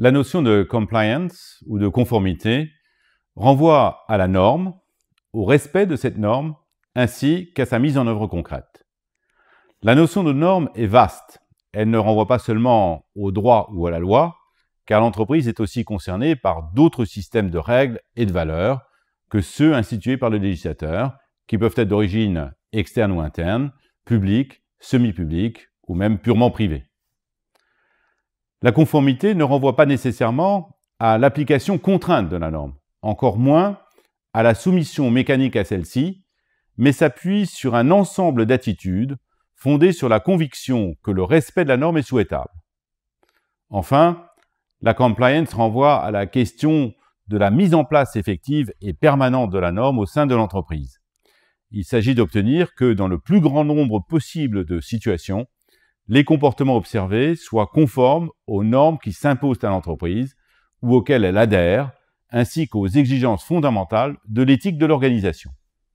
La notion de compliance ou de conformité renvoie à la norme, au respect de cette norme, ainsi qu'à sa mise en œuvre concrète. La notion de norme est vaste elle ne renvoie pas seulement au droit ou à la loi, car l'entreprise est aussi concernée par d'autres systèmes de règles et de valeurs que ceux institués par le législateur, qui peuvent être d'origine externe ou interne, publique, semi-publique ou même purement privée. La conformité ne renvoie pas nécessairement à l'application contrainte de la norme, encore moins à la soumission mécanique à celle-ci, mais s'appuie sur un ensemble d'attitudes fondée sur la conviction que le respect de la norme est souhaitable. Enfin, la compliance renvoie à la question de la mise en place effective et permanente de la norme au sein de l'entreprise. Il s'agit d'obtenir que dans le plus grand nombre possible de situations, les comportements observés soient conformes aux normes qui s'imposent à l'entreprise ou auxquelles elle adhère, ainsi qu'aux exigences fondamentales de l'éthique de l'organisation.